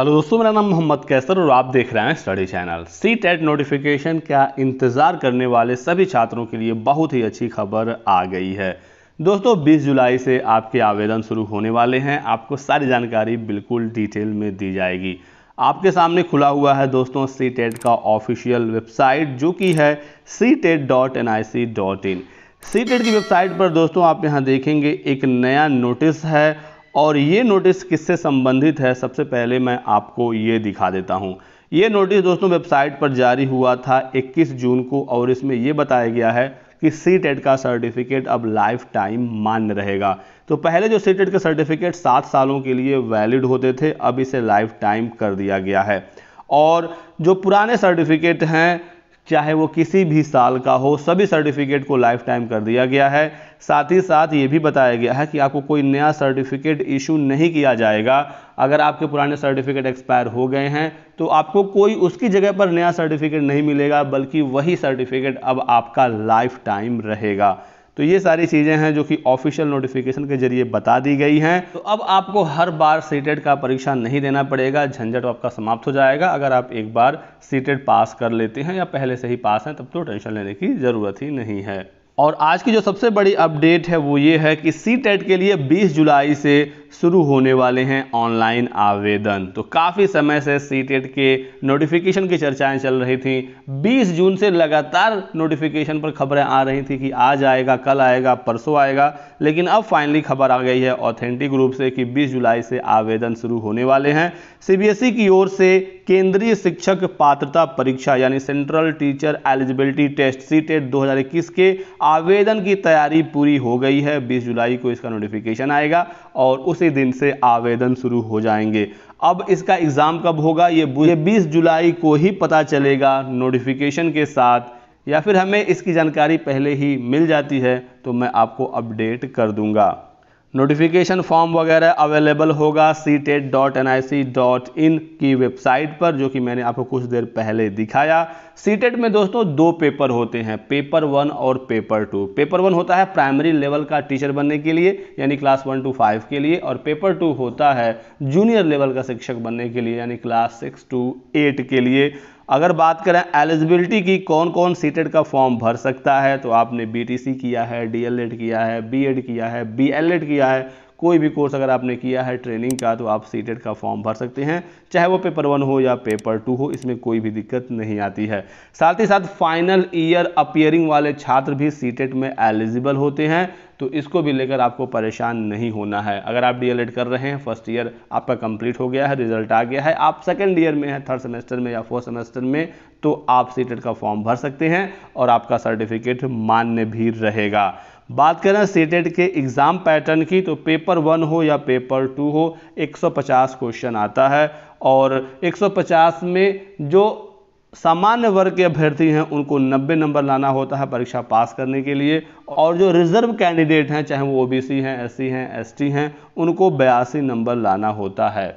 hello दोस्तों मेरा नाम मोहम्मद कैसर और आप देख रहे हैं study channel CTET notification का इंतज़ार करने वाले सभी छात्रों के लिए बहुत ही अच्छी खबर आ गई है दोस्तों 20 जुलाई से आपके आवेदन शुरू होने वाले हैं आपको सारी जानकारी बिल्कुल डिटेल में दी जाएगी आपके सामने खुला हुआ है दोस्तों सी टेट का ऑफिशियल वेबसाइट जो कि है CTET dot N I C dot in CTET की वेबसाइट पर दोस्तों आप यहाँ देखेंगे एक नया नोटिस है और ये नोटिस किससे संबंधित है सबसे पहले मैं आपको ये दिखा देता हूँ ये नोटिस दोस्तों वेबसाइट पर जारी हुआ था 21 जून को और इसमें ये बताया गया है कि सी टेट e का सर्टिफिकेट अब लाइफ टाइम मान्य रहेगा तो पहले जो सी टेट e के सर्टिफिकेट सात सालों के लिए वैलिड होते थे अब इसे लाइफ टाइम कर दिया गया है और जो पुराने सर्टिफिकेट हैं चाहे वो किसी भी साल का हो सभी सर्टिफिकेट को लाइफ टाइम कर दिया गया है साथ ही साथ ये भी बताया गया है कि आपको कोई नया सर्टिफिकेट इशू नहीं किया जाएगा अगर आपके पुराने सर्टिफिकेट एक्सपायर हो गए हैं तो आपको कोई उसकी जगह पर नया सर्टिफिकेट नहीं मिलेगा बल्कि वही सर्टिफिकेट अब आपका लाइफ टाइम रहेगा तो ये सारी चीज़ें हैं जो कि ऑफिशियल नोटिफिकेशन के जरिए बता दी गई हैं तो अब आपको हर बार सीटेट e का परीक्षा नहीं देना पड़ेगा झंझट आपका समाप्त हो जाएगा अगर आप एक बार सीटेट e पास कर लेते हैं या पहले से ही पास हैं तब तो टेंशन लेने की ज़रूरत ही नहीं है और आज की जो सबसे बड़ी अपडेट है वो ये है कि सी टेट e के लिए 20 जुलाई से शुरू होने वाले हैं ऑनलाइन आवेदन तो काफ़ी समय से सी के नोटिफिकेशन की चर्चाएं चल रही थी 20 जून से लगातार नोटिफिकेशन पर खबरें आ रही थी कि आज आएगा कल आएगा परसों आएगा लेकिन अब फाइनली खबर आ गई है ऑथेंटिक रूप से कि 20 जुलाई से आवेदन शुरू होने वाले हैं सी e की ओर से केंद्रीय शिक्षक पात्रता परीक्षा यानी central teacher eligibility test CTET दो के आवेदन की तैयारी पूरी हो गई है 20 जुलाई को इसका नोटिफिकेशन आएगा और उसी दिन से आवेदन शुरू हो जाएंगे अब इसका एग्ज़ाम कब होगा ये बीस जुलाई को ही पता चलेगा नोटिफिकेशन के साथ या फिर हमें इसकी जानकारी पहले ही मिल जाती है तो मैं आपको अपडेट कर दूंगा नोटिफिकेशन फॉर्म वगैरह अवेलेबल होगा CTET dot N I C dot in की वेबसाइट पर जो कि मैंने आपको कुछ देर पहले दिखाया सी टेट में दोस्तों दो पेपर होते हैं पेपर वन और पेपर टू पेपर वन होता है प्राइमरी लेवल का टीचर बनने के लिए यानी क्लास वन टू फाइव के लिए और पेपर टू होता है जूनियर लेवल का शिक्षक बनने के लिए यानी क्लास सिक्स टू एट के लिए अगर बात करें एलिजिबिलिटी की कौन कौन सीटेड का फॉर्म भर सकता है तो आपने बीटीसी किया है डीएलएड किया है बीएड किया है बीएलएड किया है कोई भी कोर्स अगर आपने किया है ट्रेनिंग का तो आप सीटेड का फॉर्म भर सकते हैं चाहे वो पेपर वन हो या पेपर टू हो इसमें कोई भी दिक्कत नहीं आती है साथ ही साथ फाइनल ईयर अपियरिंग वाले छात्र भी सीटेट में एलिजिबल होते हैं तो इसको भी लेकर आपको परेशान नहीं होना है अगर आप डी कर रहे हैं फर्स्ट ईयर आपका कंप्लीट हो गया है रिजल्ट आ गया है आप सेकेंड ईयर में है थर्ड सेमेस्टर में या फोर्थ सेमेस्टर में तो आप सी e का फॉर्म भर सकते हैं और आपका सर्टिफिकेट मान्य भी रहेगा बात करें सी e के एग्ज़ाम पैटर्न की तो पेपर वन हो या पेपर टू हो 150 क्वेश्चन आता है और 150 में जो सामान्य वर्ग के अभ्यर्थी हैं उनको 90 नंबर लाना होता है परीक्षा पास करने के लिए और जो रिजर्व कैंडिडेट हैं चाहे वो ओबीसी हैं एससी हैं एसटी हैं उनको बयासी नंबर लाना होता है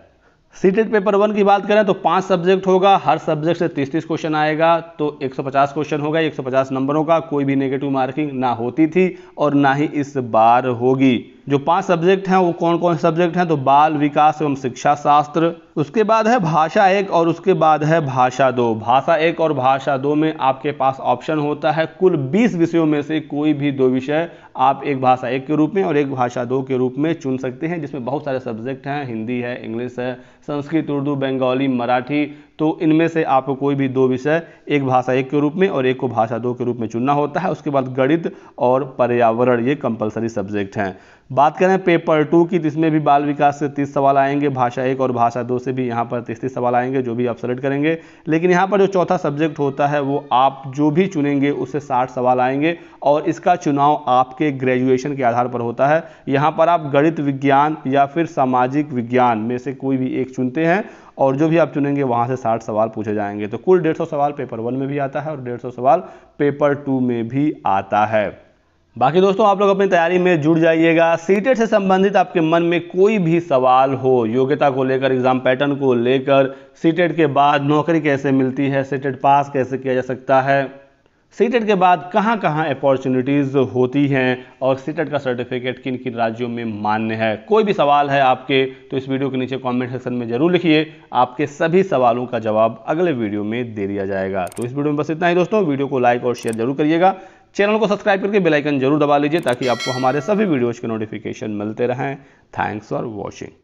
सीटेट पेपर वन की बात करें तो पांच सब्जेक्ट होगा हर सब्जेक्ट से तीस तीस क्वेश्चन आएगा तो 150 क्वेश्चन होगा 150 नंबरों का कोई भी नेगेटिव मार्किंग ना होती थी और ना ही इस बार होगी जो पांच सब्जेक्ट हैं वो कौन कौन सब्जेक्ट हैं तो बाल विकास एवं शिक्षा शास्त्र उसके बाद है भाषा एक और उसके बाद है भाषा दो भाषा एक और भाषा दो में आपके पास ऑप्शन होता है कुल 20 विषयों में से कोई भी दो विषय आप एक भाषा एक के रूप में और एक भाषा दो के रूप में चुन सकते हैं जिसमें बहुत सारे सब्जेक्ट हैं हिंदी है इंग्लिश है संस्कृत उर्दू बंगाली मराठी तो इनमें से आपको कोई भी दो विषय एक भाषा एक के रूप में और एक को भाषा दो के रूप में चुनना होता है उसके बाद गणित और पर्यावरण ये कंपलसरी सब्जेक्ट हैं बात करें पेपर टू की जिसमें भी बाल विकास से तीस सवाल आएंगे भाषा एक और भाषा दो से भी यहाँ पर तीस तीस सवाल आएंगे जो भी आप सेलेक्ट करेंगे लेकिन यहाँ पर जो चौथा सब्जेक्ट होता है वो आप जो भी चुनेंगे उससे साठ सवाल आएंगे और इसका चुनाव आपके ग्रेजुएशन के आधार पर होता है यहाँ पर आप गणित विज्ञान या फिर सामाजिक विज्ञान में से कोई भी एक चुनते हैं और जो भी आप चुनेंगे वहाँ से साठ सवाल पूछे जाएंगे तो कुल डेढ़ सवाल पेपर वन में भी आता है और डेढ़ सवाल पेपर टू में भी आता है बाकी दोस्तों आप लोग अपनी तैयारी में जुड़ जाइएगा सीटेट से संबंधित आपके मन में कोई भी सवाल हो योग्यता को लेकर एग्जाम पैटर्न को लेकर सीटेट के बाद नौकरी कैसे मिलती है सीटेट पास कैसे किया जा सकता है सीटेट के बाद कहाँ कहाँ अपॉर्चुनिटीज़ होती हैं और सीटेट का सर्टिफिकेट किन किन राज्यों में मान्य है कोई भी सवाल है आपके तो इस वीडियो के नीचे कमेंट सेक्शन में ज़रूर लिखिए आपके सभी सवालों का जवाब अगले वीडियो में दे दिया जाएगा तो इस वीडियो में बस इतना ही दोस्तों वीडियो को लाइक और शेयर जरूर करिएगा चैनल को सब्सक्राइब करके बेलाइकन जरूर दबा लीजिए ताकि आपको हमारे सभी वीडियोज़ के नोटिफिकेशन मिलते रहें थैंक्स फॉर वॉचिंग